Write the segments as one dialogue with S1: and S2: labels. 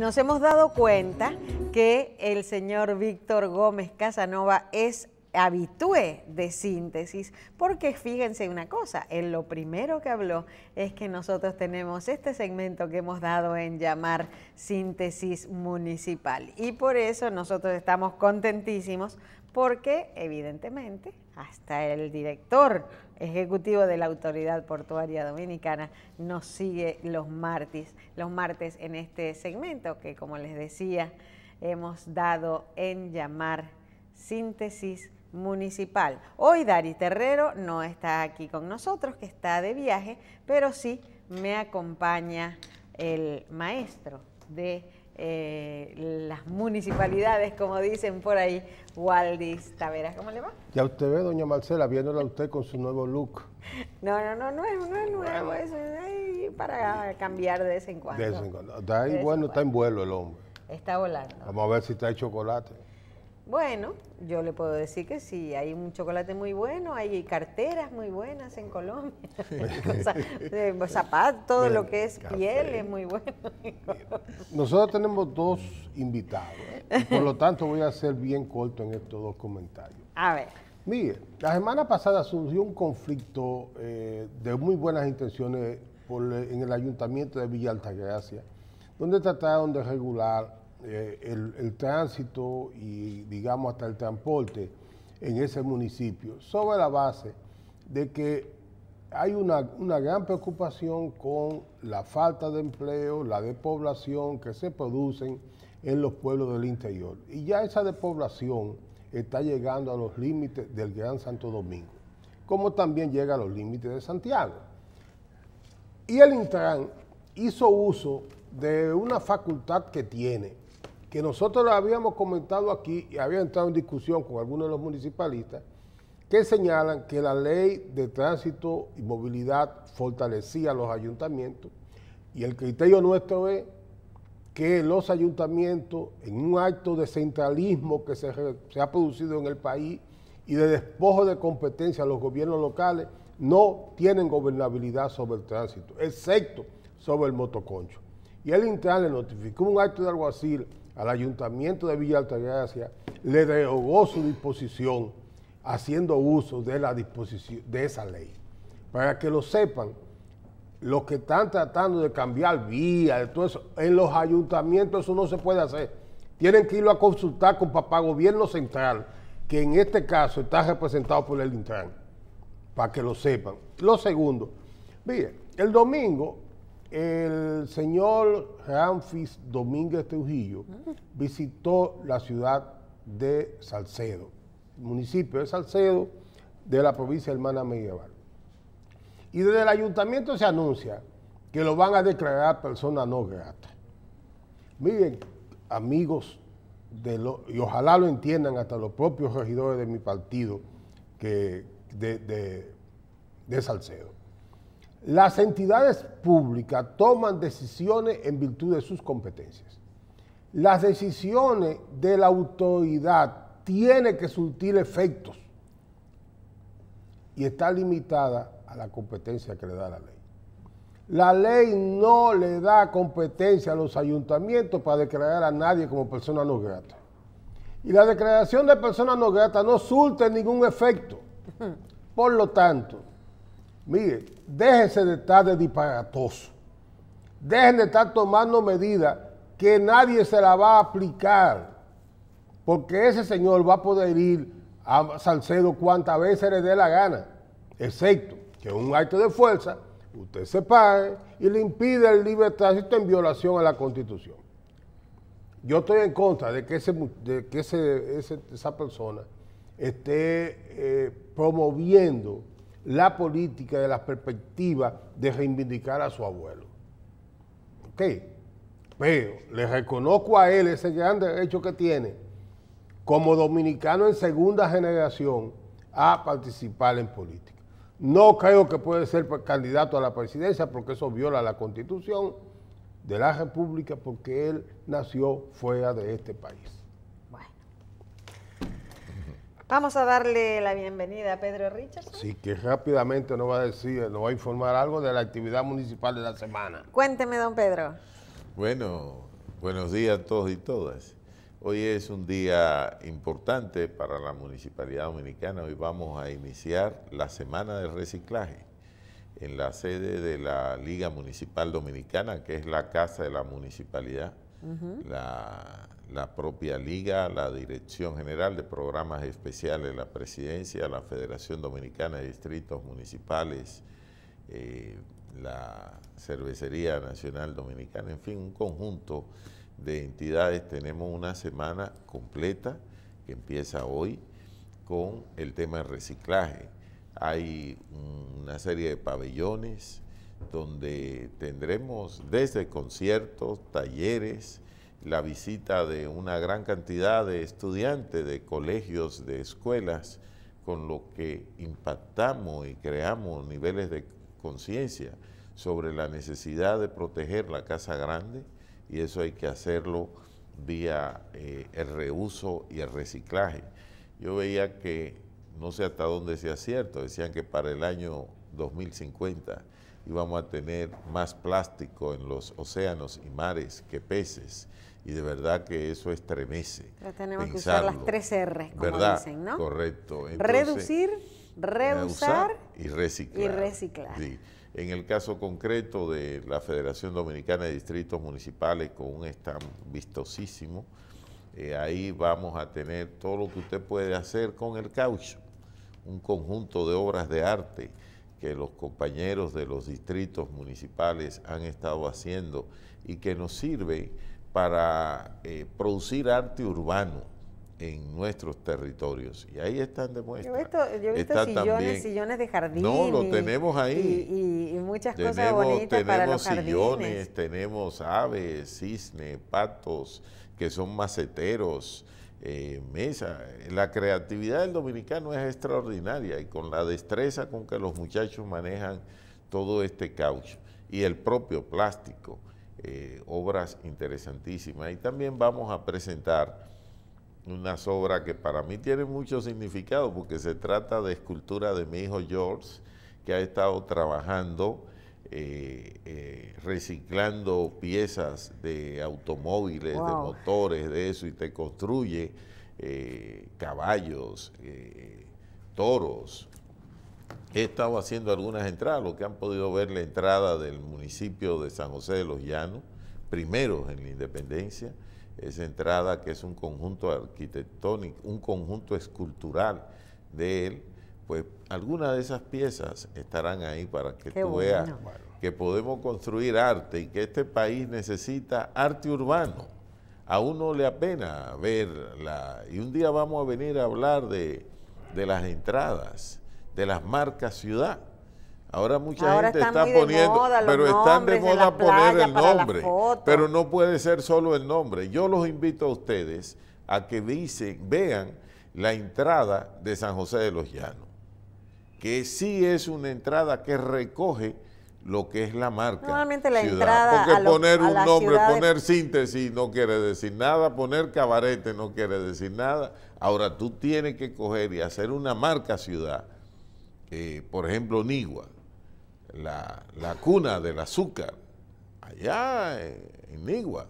S1: Nos hemos dado cuenta que el señor Víctor Gómez Casanova es habitué de síntesis, porque fíjense una cosa, en lo primero que habló es que nosotros tenemos este segmento que hemos dado en llamar síntesis municipal y por eso nosotros estamos contentísimos porque evidentemente hasta el director ejecutivo de la Autoridad Portuaria Dominicana nos sigue los martes, los martes en este segmento que como les decía hemos dado en llamar síntesis municipal. Hoy Dari Terrero no está aquí con nosotros, que está de viaje, pero sí me acompaña el maestro de eh, las municipalidades, como dicen por ahí, Waldis Taveras. ¿Cómo le va?
S2: Ya usted ve, doña Marcela, viéndola usted con su nuevo look.
S1: No, no, no, no es, no nuevo, eso es para cambiar de vez en cuando. De vez en cuando. ahí, bueno, está en
S2: vuelo el hombre.
S1: Está volando.
S2: Vamos a ver si está chocolate.
S1: Bueno, yo le puedo decir que sí, hay un chocolate muy bueno, hay carteras muy buenas en Colombia, cosas, zapatos, todo lo que es piel es muy bueno.
S2: Nosotros tenemos dos invitados, ¿eh? por lo tanto voy a ser bien corto en estos dos comentarios. A ver. Mire, la semana pasada surgió un conflicto eh, de muy buenas intenciones eh, en el ayuntamiento de Villa Altagracia, donde trataron de regular eh, el, tránsito y, digamos, hasta el transporte en ese municipio, sobre la base de que hay una, una gran preocupación con la falta de empleo, la despoblación que se producen en los pueblos del interior. Y ya esa despoblación está llegando a los límites del Gran Santo Domingo, como también llega a los límites de Santiago. Y el Intran hizo uso de una facultad que tiene, que nosotros lo habíamos comentado aquí y había entrado en discusión con algunos de los municipalistas, que señalan que la ley de tránsito y movilidad fortalecía los ayuntamientos y el criterio nuestro es que los ayuntamientos, en un acto de centralismo que se, ha producido en el país y de despojo de competencia a los gobiernos locales, no tienen gobernabilidad sobre el tránsito, excepto sobre el motoconcho. Y el Intran le notificó un acto de algo así al Ayuntamiento de Villa Altagracia le derogó su disposición haciendo uso de, la disposición, de esa ley. Para que lo sepan, los que están tratando de cambiar vías, de todo eso, en los ayuntamientos eso no se puede hacer. Tienen que irlo a consultar con papá gobierno central, que en este caso está representado por el Intran, para que lo sepan. Lo segundo, mire, el domingo el señor Ramfis Domínguez Trujillo ah. visitó la ciudad de Salcedo, el municipio de Salcedo, de la provincia hermana medieval. Y desde el ayuntamiento se anuncia que lo van a declarar persona no grata. Miren, amigos, y ojalá lo entiendan hasta los propios regidores de mi partido que, de Salcedo las entidades públicas toman decisiones en virtud de sus competencias. Las decisiones de la autoridad tienen que surtir efectos y está limitada a la competencia que le da la ley. La ley no le da competencia a los ayuntamientos para declarar a nadie como persona no grata. Y la declaración de persona no grata no surte ningún efecto. Por lo tanto, Mire, déjense de estar de disparatoso. Dejen de estar tomando medidas que nadie se la va a aplicar. Porque ese señor va a poder ir a Salcedo cuantas veces le dé la gana. Excepto que un acto de fuerza usted se pague y le impide el libre tránsito en violación a la Constitución. Yo estoy en contra de que, ese, que esa persona esté eh, promoviendo la política de la perspectiva de reivindicar a su abuelo. ¿Ok? Pero le reconozco a él ese gran derecho que tiene como dominicano en segunda generación a participar en política. No creo que puede ser pues, candidato a la presidencia porque eso viola la constitución de la República porque él nació fuera de este país.
S1: Vamos a darle la bienvenida a Pedro Richardson.
S2: Sí, que rápidamente nos va a decir, nos va a informar algo de la actividad municipal de la semana.
S1: Cuénteme, don Pedro.
S2: Bueno, buenos días
S3: a todos y todas. Hoy es un día importante para la Municipalidad Dominicana. Hoy vamos a iniciar la semana del reciclaje en la sede de la Liga Municipal Dominicana, que es la casa de la municipalidad la, propia liga, la Dirección General de Programas Especiales, la Presidencia, la Federación Dominicana de Distritos Municipales, eh, la Cervecería Nacional Dominicana, en fin, un conjunto de entidades. Tenemos una semana completa que empieza hoy con el tema del reciclaje. Hay una serie de pabellones, donde tendremos desde conciertos, talleres, la visita de una gran cantidad de estudiantes de colegios, de escuelas, con lo que impactamos y creamos niveles de conciencia sobre la necesidad de proteger la casa grande y eso hay que hacerlo vía eh, el reuso y el reciclaje. Yo veía que, no sé hasta dónde sea cierto, decían que para el año 2050 y vamos a tener más plástico en los océanos y mares que peces. Y de verdad que eso estremece. tenemos que usar las tres R, como dicen, ¿no? Correcto. Reducir,
S1: reusar
S3: y reciclar. Y En el caso concreto de la Federación Dominicana de Distritos Municipales, con un stand vistosísimo, eh, ahí vamos a tener todo lo que usted puede hacer con el caucho, un conjunto de obras de arte que los compañeros de los distritos municipales han estado haciendo y que nos sirve para eh, producir arte urbano en nuestros territorios. Y ahí están de muestra.
S1: Yo he visto, sillones, de jardín. No, lo tenemos ahí. Y, muchas cosas bonitas para los jardines.
S3: Tenemos aves, cisne, patos, que son maceteros, eh, mesa. La creatividad del dominicano es extraordinaria y con la destreza con que los muchachos manejan todo este caucho y el propio plástico, eh, obras interesantísimas. Y también vamos a presentar unas obras que para mí tienen mucho significado porque se trata de escultura de mi hijo George, que ha estado trabajando eh, eh, reciclando piezas de automóviles, de motores, de eso, y te construye eh, caballos, toros. He estado haciendo algunas entradas, lo que han podido ver la entrada del municipio de San José de los Llanos, primero en la independencia, esa entrada que es un conjunto arquitectónico, un conjunto escultural de él, pues algunas de esas piezas estarán ahí para que tú veas que podemos construir arte y que este país necesita arte urbano. A uno le apena ver la Y un día vamos a venir a hablar de, las entradas, de las marcas ciudad. Ahora mucha gente está poniendo, pero están de moda poner el nombre, pero no puede ser solo el nombre. Yo los invito a ustedes a que dicen, vean la entrada de San José de los Llanos que sí es una entrada que recoge lo que es la marca. Normalmente la entrada. Porque a poner un nombre, poner síntesis no quiere decir nada, poner cabarete no quiere decir nada. Ahora tú tienes que coger y hacer una marca ciudad. Eh, por ejemplo, Nigua, la, cuna del azúcar, allá en Nigua.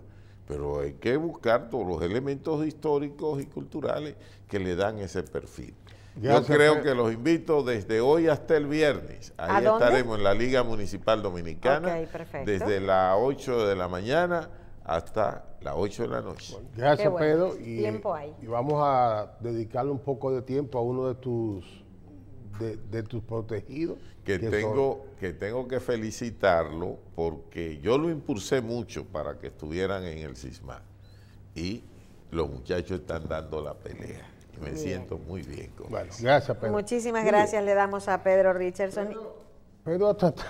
S3: Pero hay que buscar todos los elementos históricos y culturales que le dan ese perfil.
S1: Yo creo
S3: que los invito desde hoy hasta el viernes. Ahí estaremos en la Liga Municipal Dominicana. perfecto. Desde las 8 de la mañana hasta las 8 de la noche.
S2: gracias, Pedro. Y, vamos a dedicarle un poco de tiempo a uno de tus de, tus protegidos. Que, tengo,
S3: que tengo que felicitarlo porque yo lo impulsé mucho para que estuvieran en el CISMA y los muchachos están dando la pelea me siento muy bien
S2: Gracias,
S1: Muchísimas gracias le damos a Pedro Richardson.
S2: Pedro, ha tratado,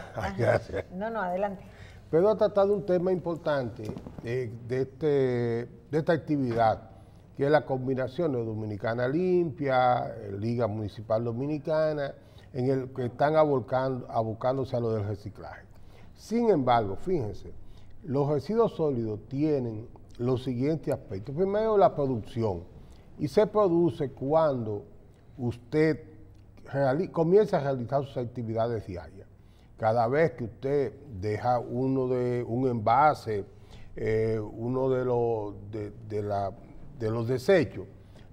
S1: No, no, adelante.
S2: Pedro ha tratado un tema importante eh, este, de, esta actividad, que es la combinación de Dominicana Limpia, eh, Liga Municipal Dominicana, en el que están abocando, abocándose a lo del reciclaje. Sin embargo, fíjense, los residuos sólidos tienen los siguientes aspectos. Primero, la producción y se produce cuando usted comienza a realizar sus actividades diarias. Cada vez que usted deja uno de un envase, eh, uno de, de, los desechos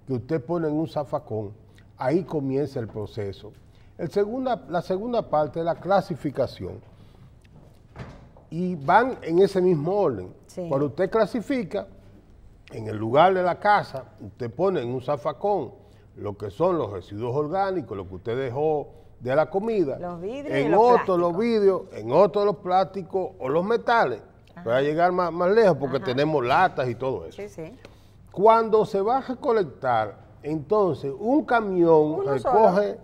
S2: que usted pone en un zafacón, ahí comienza el proceso. El segunda, la segunda parte es la clasificación. Y van en ese mismo orden. Cuando usted clasifica, en el lugar de la casa, usted pone en un zafacón lo que son los residuos orgánicos, lo que usted dejó de la comida,
S1: los vidrios en los otro
S2: los vidrios, en otro los plásticos o los metales, para llegar más, lejos porque tenemos latas y todo eso. Sí, sí. Cuando se va a recolectar, entonces un camión recoge...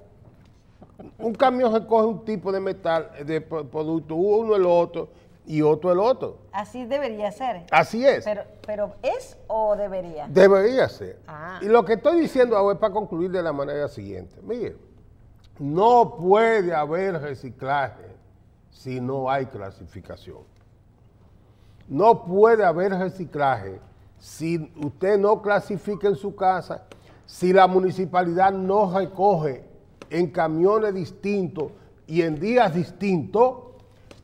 S2: Un camión recoge un tipo de metal, de producto, uno el otro, y otro el otro.
S1: Así debería ser.
S2: Así es. Pero,
S1: pero ¿es o debería? Debería
S2: ser. Ah. Y lo que estoy diciendo ahora es para concluir de la manera siguiente. Mire, no puede haber reciclaje si no hay clasificación. No puede haber reciclaje si usted no clasifica en su casa, si la municipalidad no recoge en camiones distintos y en días distintos,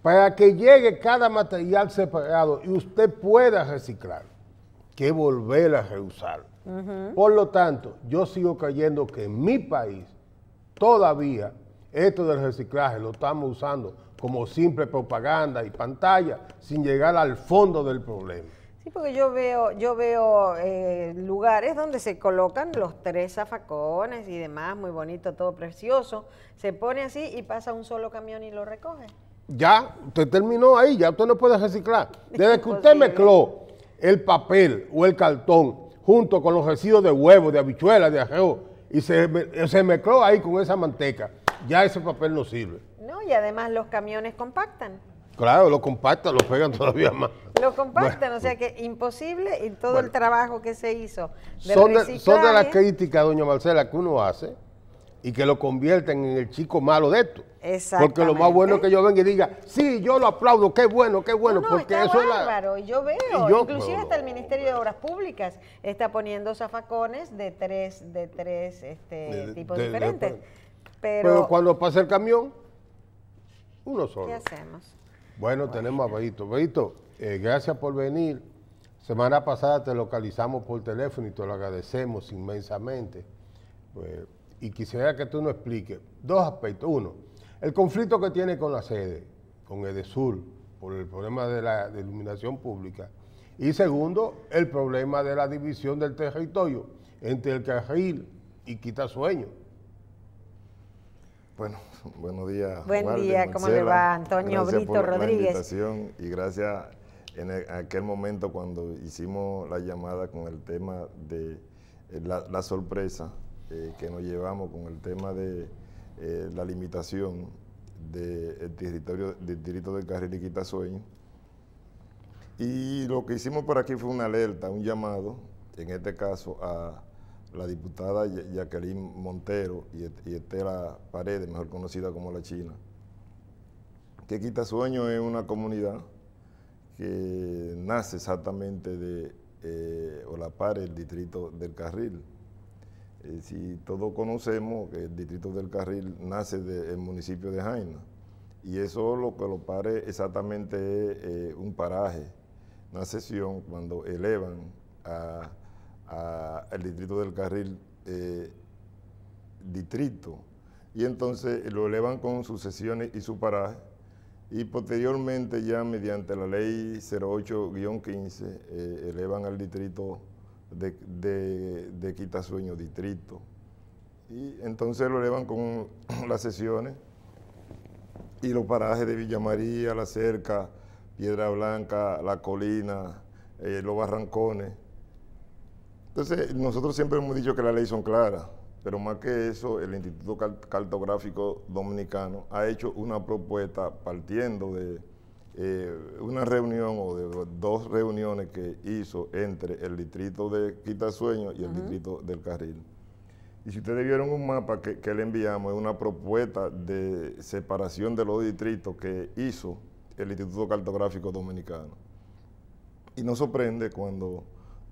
S2: para que llegue cada material separado y usted pueda reciclar, que volver a reusar. Por lo tanto, yo sigo creyendo que en mi país todavía esto del reciclaje lo estamos usando como simple propaganda y pantalla sin llegar al fondo del problema.
S1: Sí, porque yo veo, yo veo eh, lugares donde se colocan los tres zafacones y demás, muy bonito, todo precioso. Se pone así y pasa un solo camión y lo recoge
S2: ya, usted terminó ahí, ya usted no puede reciclar. Desde que usted mezcló el papel o el cartón junto con los residuos de huevo, de habichuelas, de ajeo, y eh, se, mezcló ahí con esa manteca, ya ese papel no sirve.
S1: No, y además los camiones compactan.
S2: Claro, lo compactan, lo pegan todavía más.
S1: Lo compactan, o sea que imposible y todo el trabajo que se hizo. De son, son de las
S2: críticas, doña Marcela, que uno hace y que lo convierten en el chico malo de esto.
S1: Exacto. Porque lo más bueno es que yo
S2: venga y diga, sí, yo lo aplaudo, qué bueno, qué bueno, porque eso bárbaro.
S1: es la... Yo veo, inclusive hasta el Ministerio de Obras Públicas está poniendo zafacones de tres, de tres este, tipos diferentes. pero...
S2: cuando pasa el camión, uno solo. ¿Qué
S1: hacemos?
S2: Bueno, tenemos a Beito. Eh, gracias por venir. Semana pasada te localizamos por teléfono y te lo agradecemos inmensamente. Pues, y quisiera que tú nos expliques dos aspectos. Uno, el conflicto que tiene con la sede, con Edesur, por el problema de la iluminación pública. Y segundo, el problema de la división del territorio entre el carril y quita sueño
S4: Bueno, buenos días. Buen día, ¿cómo le va Antonio gracias Brito por La y gracias e, en, aquel momento cuando hicimos la llamada con el tema de eh, la sorpresa eh, que nos llevamos con el tema de eh, la limitación del eh, territorio del distrito del Carril y Quitasueño Y lo que hicimos por aquí fue una alerta, un llamado, en este caso a la diputada Jacqueline Montero e-, y Estela Paredes, mejor conocida como La China, que Quitasueño es una comunidad que nace exactamente de eh, Olapare, el distrito del Carril. Eh, si todos conocemos que el distrito del Carril nace del municipio de Jaina, y eso lo que lo pare exactamente es eh, un paraje, una sesión cuando elevan al distrito del Carril eh, distrito, y entonces lo elevan con su sesiones y su paraje, y posteriormente ya mediante la ley 08-15 elevan al distrito de, de, Quitasueño Distrito. Y entonces lo elevan con las sesiones y los parajes de Villa María, La Cerca, Piedra Blanca, La Colina, eh, Los Barrancones. Entonces, nosotros siempre hemos dicho que las leyes son claras, pero más que eso, el Instituto Cartográfico Dominicano ha hecho una propuesta partiendo de eh, una reunión o dos reuniones que hizo entre el distrito de Quitasueño y el distrito del Carril. Y si ustedes vieron un mapa que, le enviamos, es una propuesta de separación de los distritos que hizo el Instituto Cartográfico Dominicano. Y nos sorprende cuando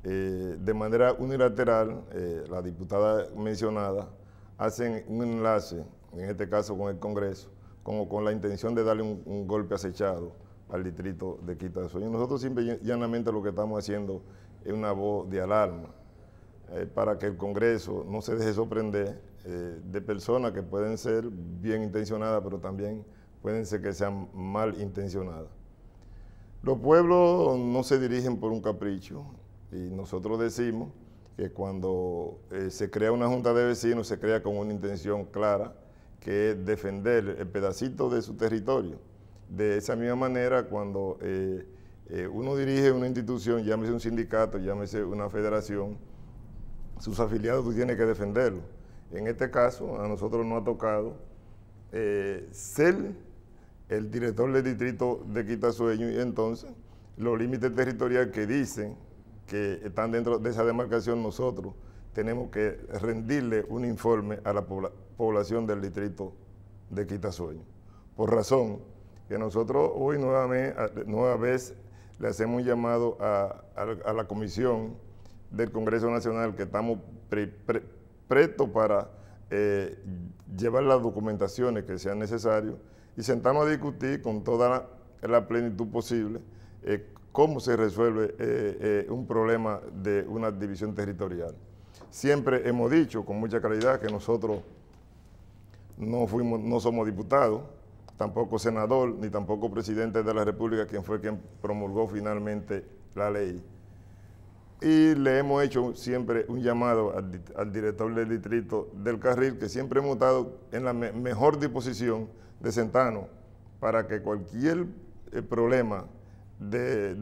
S4: eh, de manera unilateral eh, la diputada mencionada hace un enlace, en este caso con el Congreso, como con la intención de darle un golpe acechado al distrito de Quita de Sueño. Nosotros siempre llanamente lo que estamos haciendo es una voz de alarma eh, para que el Congreso no se deje sorprender eh, de personas que pueden ser bien intencionadas, pero también pueden ser que sean mal intencionadas. Los pueblos no se dirigen por un capricho y nosotros decimos que cuando eh, se crea una junta de vecinos se crea con una intención clara que es defender el pedacito de su territorio de esa misma manera, cuando eh, eh, uno dirige una institución, llámese un sindicato, llámese una federación, sus afiliados tú que defenderlo. En este caso, a nosotros nos ha tocado eh, ser el director del distrito de Quitasueño y entonces los límites territoriales que dicen que están dentro de esa demarcación nosotros tenemos que rendirle un informe a la población del distrito de Quitasueño. Por razón que nosotros hoy nuevamente, nueva vez le hacemos un llamado a, la Comisión del Congreso Nacional que estamos prestos para eh, llevar las documentaciones que sean necesarias y sentarnos a discutir con toda la, plenitud posible eh, cómo se resuelve eh, un problema de una división territorial. Siempre hemos dicho con mucha claridad que nosotros no, fuimos, no somos diputados, tampoco senador, ni tampoco presidente de la República, quien fue quien promulgó finalmente la ley. Y le hemos hecho siempre un llamado al, director del distrito del carril, que siempre hemos estado en la mejor disposición de Centano, para que cualquier eh, problema de,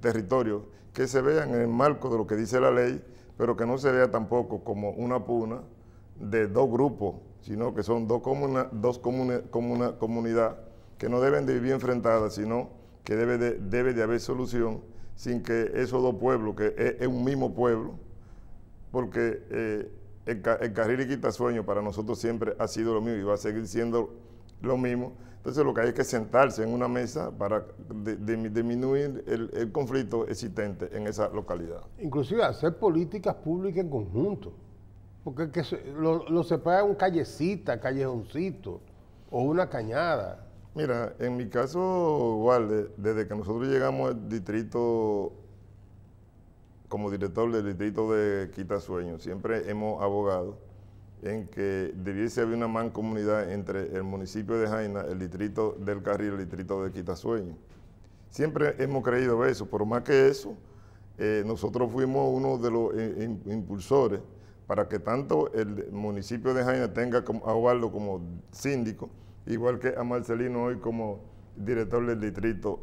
S4: territorio que se vea en el marco de lo que dice la ley, pero que no se vea tampoco como una puna de dos grupos sino que son dos, dos comunidades que no deben de vivir enfrentadas, sino que debe de, debe de haber solución sin que esos dos pueblos, que es, un mismo pueblo, porque el, eh, carril y quitasueño para nosotros siempre ha sido lo mismo y va a seguir siendo lo mismo. Entonces lo que hay es que sentarse en una mesa para disminuir el, el conflicto existente en esa localidad.
S2: Inclusive hacer políticas públicas en conjunto. Porque se, lo, separa un callecita,
S4: callejoncito o una cañada. Mira, en mi caso, igual, desde que nosotros llegamos al distrito, como director del distrito de Quitasueños, siempre hemos abogado en que debiese haber una mancomunidad entre el municipio de Jaina, el distrito del Carril y el distrito de Quitasueños. Siempre hemos creído eso, pero más que eso, eh, nosotros fuimos uno de los eh, impulsores para que tanto el municipio de Jaina tenga a Ovaldo como síndico, igual que a Marcelino hoy como director del distrito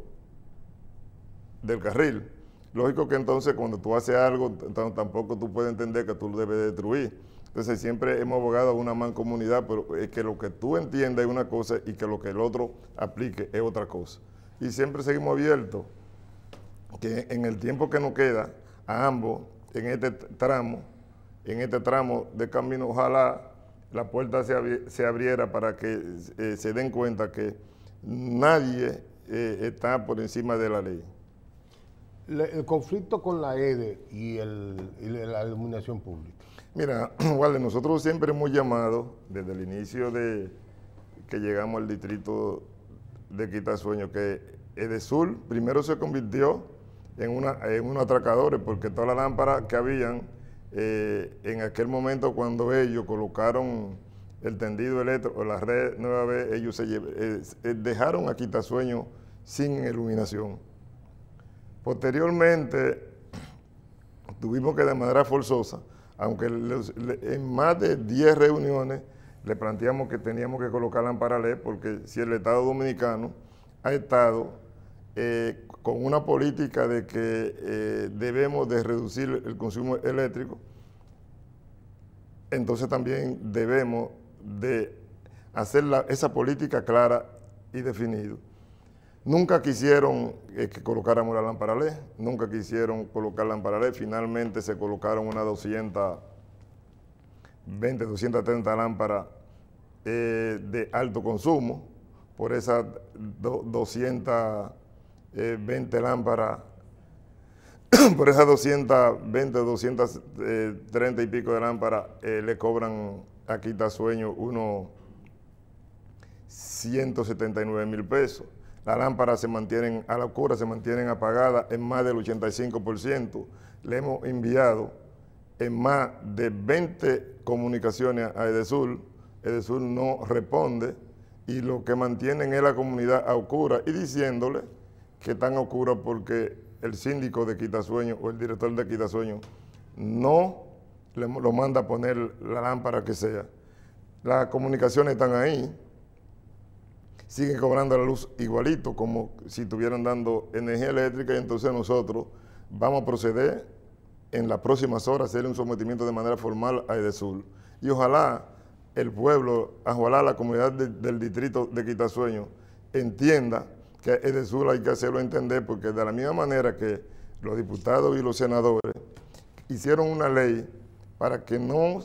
S4: del carril. Lógico que entonces cuando tú haces algo, tampoco tú puedes entender que tú lo debes destruir. Entonces siempre hemos abogado a una mancomunidad, pero es que lo que tú entiendas es una cosa y que lo que el otro aplique es otra cosa. Y siempre seguimos abiertos que en el tiempo que nos queda a ambos, en este tramo, en este tramo de camino, ojalá la puerta se, abriera para que eh, se den cuenta que nadie eh, está por encima de la ley.
S2: el conflicto con la EDE e y, la iluminación pública. Mira,
S4: vale nosotros siempre hemos llamado, desde el inicio de que llegamos al distrito de Quitasueño, que ede e sur primero se convirtió en una, en unos atracadores, porque todas las lámparas que habían eh, en aquel momento cuando ellos colocaron el tendido eléctrico, la red nueva vez, ellos se eh, eh, dejaron a Quitasueño sin iluminación. Posteriormente, tuvimos que de manera forzosa, aunque en más de 10 reuniones le planteamos que teníamos que colocarla en paralelo porque si el Estado Dominicano ha estado con una política de que eh, debemos de reducir el consumo eléctrico, entonces también debemos de hacer esa política clara y definida. Nunca quisieron eh, que colocáramos la lámpara LED, nunca quisieron colocar lámpara LED, finalmente se colocaron unas 220, 230 lámparas eh, de alto consumo, por esas 200 20 eh, lámparas por esas 220, 230 eh, y pico de lámparas eh, le cobran a sueño unos 179 mil pesos. Las lámparas se mantienen a la oscura, se mantienen apagadas en más del 85%. Le hemos enviado en más de 20 comunicaciones a Edesur. Edesur no responde y lo que mantienen es la comunidad a oscura y diciéndole que están oscuras porque el síndico de Quitasueño o el director de Quitasueño no lo manda a poner la lámpara que sea. Las comunicaciones están ahí, siguen cobrando la luz igualito como si estuvieran dando energía eléctrica y entonces nosotros vamos a proceder en las próximas horas a hacer un sometimiento de manera formal a EDESUR. Y ojalá el pueblo, ojalá la comunidad del distrito de Quitasueño entienda que de sur, hay que hacerlo entender, porque de la misma manera que los diputados y los senadores hicieron una ley para que no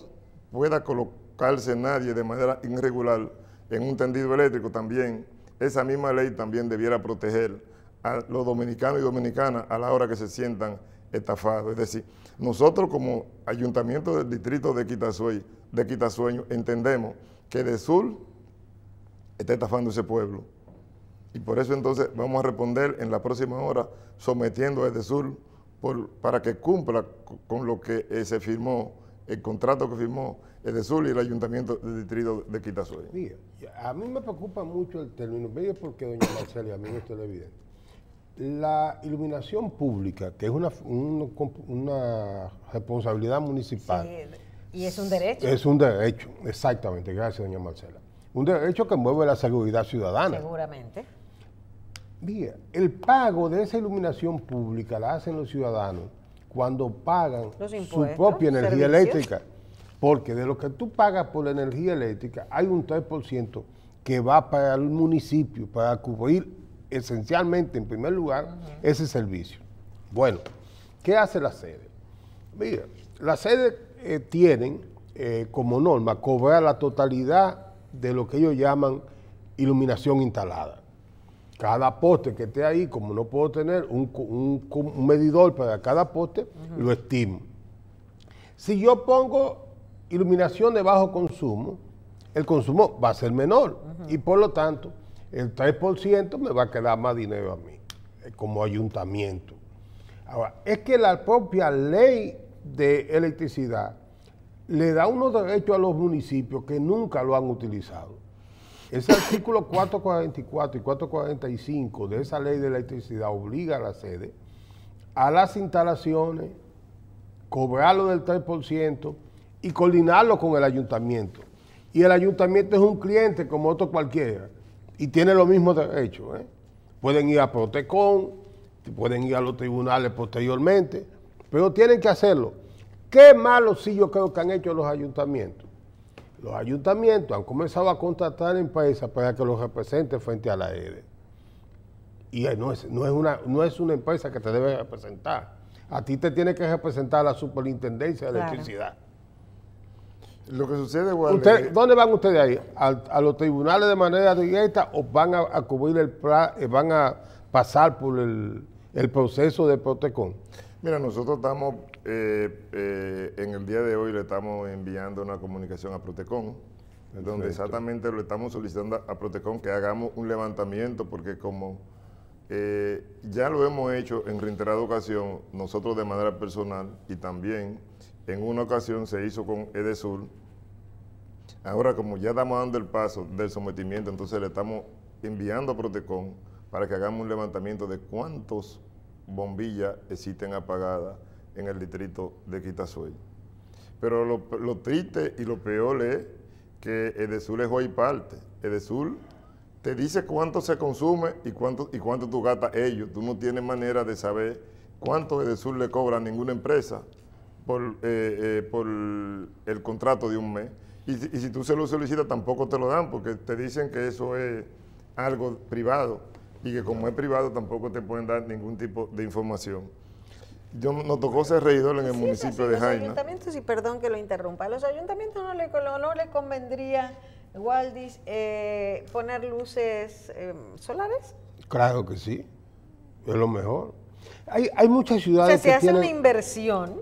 S4: pueda colocarse nadie de manera irregular en un tendido eléctrico también, esa misma ley también debiera proteger a los dominicanos y dominicanas a la hora que se sientan estafados. Es decir, nosotros como ayuntamiento del distrito de Quitasueño, de Quitasueño entendemos que de sur está estafando ese pueblo. Y por eso entonces vamos a responder en la próxima hora sometiendo a EDESUR este por, para que cumpla con lo que eh, se firmó, el contrato que firmó EDESUR y el Ayuntamiento del Distrito de Quitasoy.
S2: Mira, a mí me preocupa mucho el término medio porque, doña Marcela, a mí esto es evidente. La iluminación pública, que es una, una, una responsabilidad municipal.
S1: y es un derecho. Es
S2: un derecho, exactamente. Gracias, doña Marcela. Un derecho que mueve la seguridad ciudadana.
S1: Seguramente.
S2: Mira, el pago de esa iluminación pública la hacen los ciudadanos cuando pagan su propia energía eléctrica. Porque de lo que tú pagas por la energía eléctrica, hay un 3% que va para el municipio para cubrir esencialmente, en primer lugar, ese servicio. Bueno, ¿qué hace la sede? Mira, la sede eh, tienen eh, como norma cobrar la totalidad de lo que ellos llaman iluminación instalada cada poste que esté ahí, como no puedo tener un, medidor para cada poste, lo estimo. Si yo pongo iluminación de bajo consumo, el consumo va a ser menor y por lo tanto el 3% me va a quedar más dinero a mí eh, como ayuntamiento. Ahora, es que la propia ley de electricidad le da unos derechos a los municipios que nunca lo han utilizado. Ese artículo 444 y 445 de esa ley de electricidad obliga a la sede a las instalaciones, cobrarlo del 3% y coordinarlo con el ayuntamiento. Y el ayuntamiento es un cliente como otro cualquiera y tiene los mismos derechos. ¿eh? Pueden ir a Protecon, pueden ir a los tribunales posteriormente, pero tienen que hacerlo. Qué malos sí yo creo que han hecho los ayuntamientos los ayuntamientos han comenzado a contratar empresas para que los represente frente a la EDE. E. Y eh, no es, no, es una, no es una empresa que te debe representar. A ti te tiene que representar la superintendencia de electricidad. Lo que sucede, ¿Dónde van ustedes ahí? ¿A, los tribunales de manera directa o van a, cubrir el eh, van a pasar por el, el proceso de Protecon?
S4: Mira, nosotros estamos eh, eh, en el día de hoy le estamos enviando una comunicación a Protecon, donde exactamente le estamos solicitando a Protecon que hagamos un levantamiento, porque como eh, ya lo hemos hecho en reiterada ocasión, nosotros de manera personal y también en una ocasión se hizo con Edesur, ahora como ya estamos dando el paso del sometimiento, entonces le estamos enviando a Protecon para que hagamos un levantamiento de cuántos bombillas existen apagadas en el distrito de Quitasuey. Pero lo, triste y lo peor es que Edesur es hoy parte. Edesur te dice cuánto se consume y cuánto, y cuánto tú gastas ellos. Tú no tienes manera de saber cuánto Edesur le cobra a ninguna empresa por, eh, eh, por el contrato de un mes. Y, y, si tú se lo solicitas tampoco te lo dan porque te dicen que eso es algo privado y que como es privado tampoco te pueden dar ningún tipo de información. Yo, nos tocó ser regidor en el municipio de Jaina. Los
S1: ayuntamientos, y perdón que lo interrumpa, a los ayuntamientos no le, no le convendría, Waldis, eh, poner luces em, solares.
S2: Claro que sí, es lo mejor. Hay, hay muchas ciudades. O sea, se hace una
S1: inversión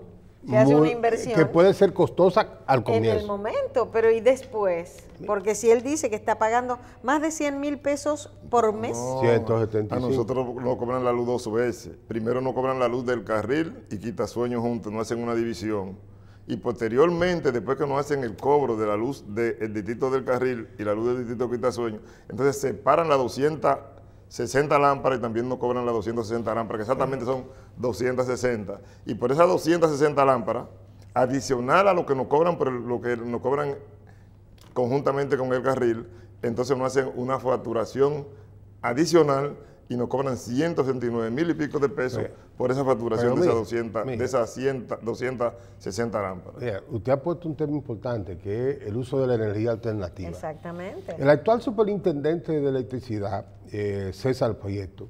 S1: hace una inversión. Que
S2: puede ser costosa al comienzo. En el
S1: momento, pero ¿y después? Porque si él dice que está pagando más de 100 mil pesos por mes. A nosotros
S4: nos cobran la luz dos veces. Primero nos cobran la luz del carril y quita sueños juntos, no hacen una división. Y posteriormente, después que nos hacen el cobro de la luz del distrito del carril y la luz del distrito quita sueño, entonces separan las 260 lámparas y también nos cobran las 260 lámparas, que exactamente son 260. Y por esas 260 lámparas, adicional a lo que nos cobran por lo que nos cobran conjuntamente con el carril, entonces nos hacen una facturación adicional y nos cobran 169 mil y pico de pesos por esa facturación de, esas 200, de esas 260
S2: lámparas. usted ha puesto un tema importante que es el uso de la energía alternativa.
S1: Exactamente. El
S2: actual superintendente de electricidad, eh, César Proyecto,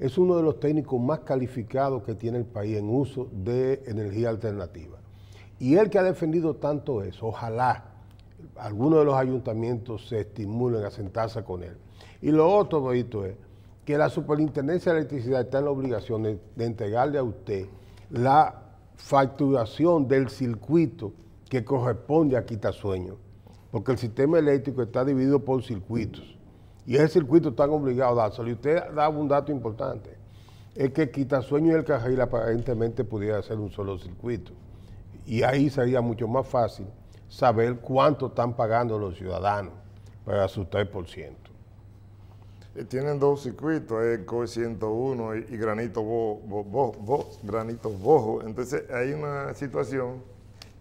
S2: es uno de los técnicos más calificados que tiene el país en uso de energía alternativa. Y él que ha defendido tanto eso, ojalá algunos de los ayuntamientos se estimulen a sentarse con él. Y lo otro, bonito es que la Superintendencia de Electricidad está en la obligación de, de entregarle a usted la facturación del circuito que corresponde a Quitasueño, porque el sistema eléctrico está dividido por circuitos. Y ese circuito están obligados a dárselo. Y usted da un dato importante. Es que Quitasueño y El Cajil aparentemente pudiera ser un solo circuito. Y ahí sería mucho más fácil saber cuánto están pagando los ciudadanos para su 3%.
S4: Eh, tienen dos circuitos, el COE 101 y, Granito, Bo, Granito Bojo. Entonces hay una situación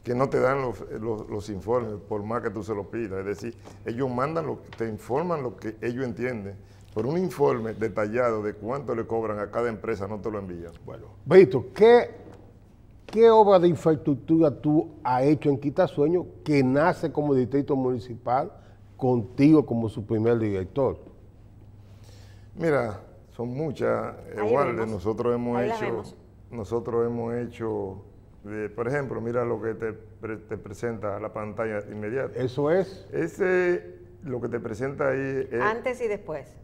S4: que no te dan los, informes, por más que tú se los pidas. Es decir, ellos mandan, lo, te informan lo que ellos entienden, por un informe detallado de cuánto le cobran a cada empresa no te lo envían. Bueno,
S2: Víctor, ¿qué, qué obra de infraestructura tú has hecho en Quitasueño que nace como distrito municipal contigo como su primer director?
S4: Mira, son muchas, igual, nosotros hemos hecho... Nosotros hemos hecho por ejemplo, mira lo que te, te presenta la pantalla inmediata. Eso es. Ese, lo que te presenta ahí
S1: Antes y después.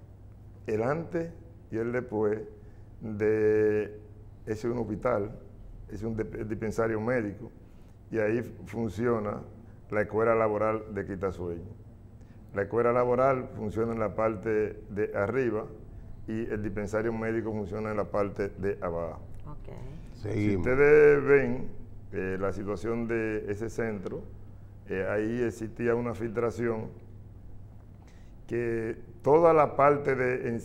S4: El antes y el después de. Es un hospital, es un dispensario médico, y ahí funciona la escuela laboral de Quitasueño. La escuela laboral funciona en la parte de arriba y el dispensario médico funciona en la parte de abajo. Si ustedes ven la situación de ese centro, eh, ahí existía una filtración que toda la parte de,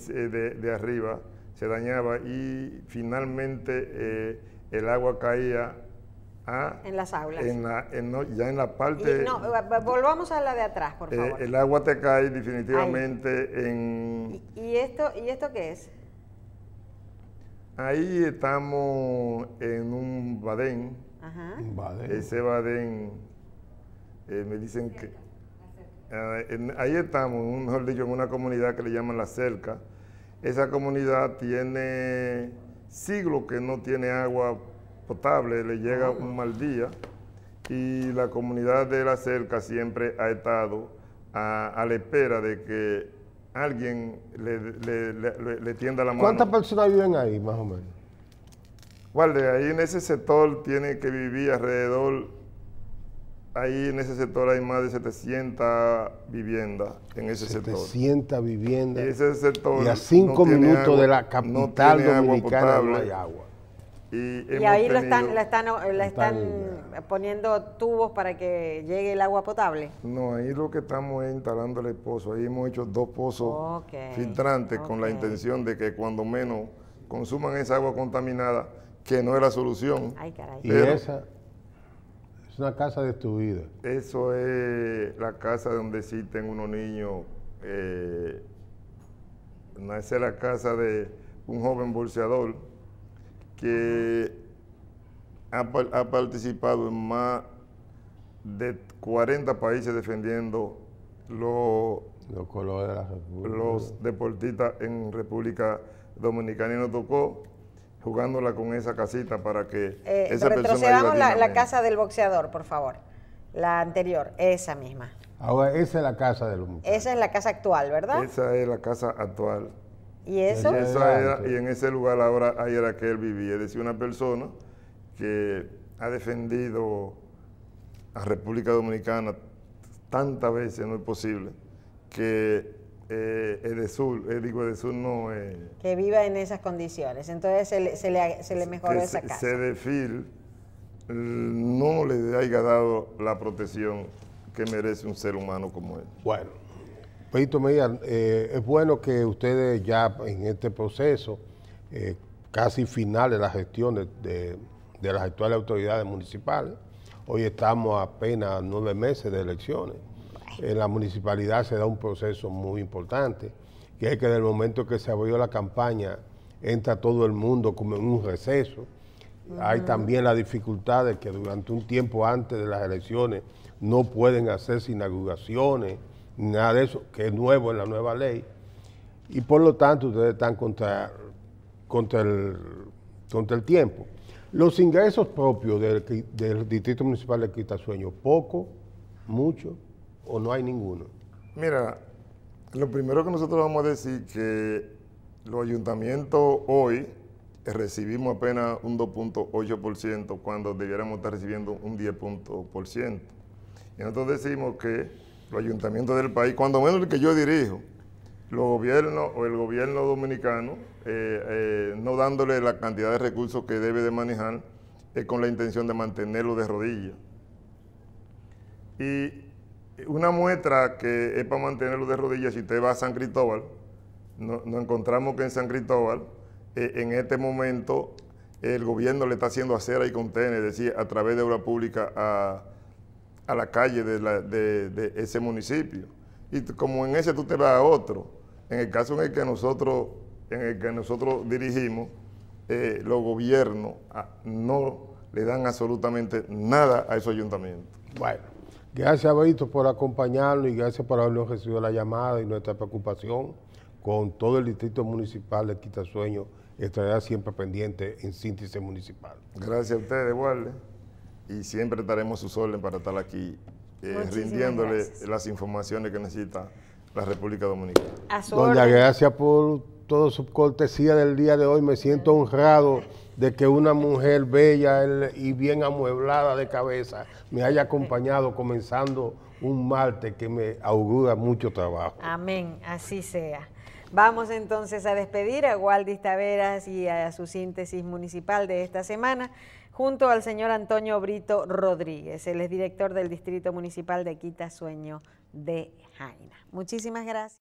S4: eh, arriba se dañaba y finalmente eh, el agua caía en las aulas. ya en la parte...
S1: volvamos a la de atrás, por favor.
S4: el agua te cae definitivamente en...
S1: ¿Y, esto, ¿Y esto qué es?
S4: Ahí estamos en un badén. Ese badén, eh, me dicen que... Ah, ahí estamos, mejor dicho, en una comunidad que le llaman La Cerca. Esa comunidad tiene siglos que no tiene agua potable, le llega ah. un mal día y la comunidad de La Cerca siempre ha estado a la espera de que alguien le, tienda la mano. ¿Cuántas
S2: personas viven ahí, más o menos?
S4: Guarde, ahí en ese sector tiene que vivir alrededor, ahí en ese sector hay más de 700 viviendas, en ese 700
S2: sector. viviendas. Y,
S4: ese sector a cinco minutos de la capital dominicana hay agua. Y, ahí están,
S1: poniendo tubos para que llegue el agua potable.
S4: No, ahí lo que estamos es instalando el pozo. Ahí hemos hecho dos pozos filtrantes con la intención de que cuando menos consuman esa agua contaminada, que no es la solución. Y esa
S2: es una casa destruida.
S4: Eso es la casa donde existen unos niños. Eh, es la casa de un joven bolseador que ha, participado en más de 40 países defendiendo los, los deportistas en República Dominicana y nos tocó jugándola con esa casita para que eh, esa retrocedamos la, la casa
S1: del boxeador, por favor. La anterior, esa misma.
S2: Ahora, esa es la casa del
S1: Esa es la casa actual, ¿verdad?
S4: Esa es la casa actual.
S1: ¿Y eso? Y,
S4: en ese lugar ahora ahí era que él vivía. Es decir, una persona que ha defendido a República Dominicana tantas veces, no es posible, que eh, Edesur, eh, digo Edesur no... Eh,
S1: que viva en esas condiciones. Entonces se le, se le, se que esa se,
S4: defil no le haya dado la protección que merece un ser humano como él. Bueno,
S2: Perito Mejía, eh, es bueno que ustedes ya en este proceso eh, casi final de la gestión de, las actuales autoridades municipales, hoy estamos apenas nueve meses de elecciones, en la municipalidad se da un proceso muy importante, que es que del el momento que se abrió la campaña entra todo el mundo como en un receso, hay también la dificultad de que durante un tiempo antes de las elecciones no pueden hacerse inauguraciones, nada de eso, que es nuevo en la nueva ley, y por lo tanto ustedes están contra, contra, el, contra el tiempo. Los ingresos propios del, Distrito
S4: Municipal de Quitasueño, poco, mucho o no hay ninguno. Mira, lo primero que nosotros vamos a decir que los ayuntamientos hoy recibimos apenas un 2.8% cuando debiéramos estar recibiendo un 10%. Y nosotros decimos que los ayuntamientos del país, cuando menos el que yo dirijo, los gobiernos o el gobierno dominicano eh, eh, no dándole la cantidad de recursos que debe de manejar es eh, con la intención de mantenerlo de rodillas. Y una muestra que es para mantenerlo de rodillas, si usted va a San Cristóbal, nos no encontramos que en San Cristóbal, en este momento, el gobierno le está haciendo acera y contener, es decir, a través de obra pública a a la calle de, ese municipio. Y como en ese tú te vas a otro. En el caso en el que nosotros, en el que nosotros dirigimos, eh, los gobiernos ah, no le dan absolutamente nada a esos ayuntamientos. Bueno,
S2: gracias Benito por acompañarnos y gracias por habernos recibido la llamada y nuestra preocupación con todo el distrito municipal de Quitasueño estará siempre pendiente en síntesis municipal.
S4: Gracias a ustedes, Guardia y siempre estaremos su órdenes para estar aquí eh, rindiéndole las informaciones que necesita la República Dominicana. Doña, gracias
S2: por toda su cortesía del día de hoy. Me siento honrado de que una mujer bella y bien amueblada de cabeza me haya acompañado comenzando un martes que me augura mucho
S1: trabajo. Amén, así sea. Vamos entonces a despedir a Waldis Taveras y a su síntesis municipal de esta semana junto al señor Antonio Brito Rodríguez. Él es director del Distrito Municipal de Quita Sueño de Jaina. Muchísimas gracias.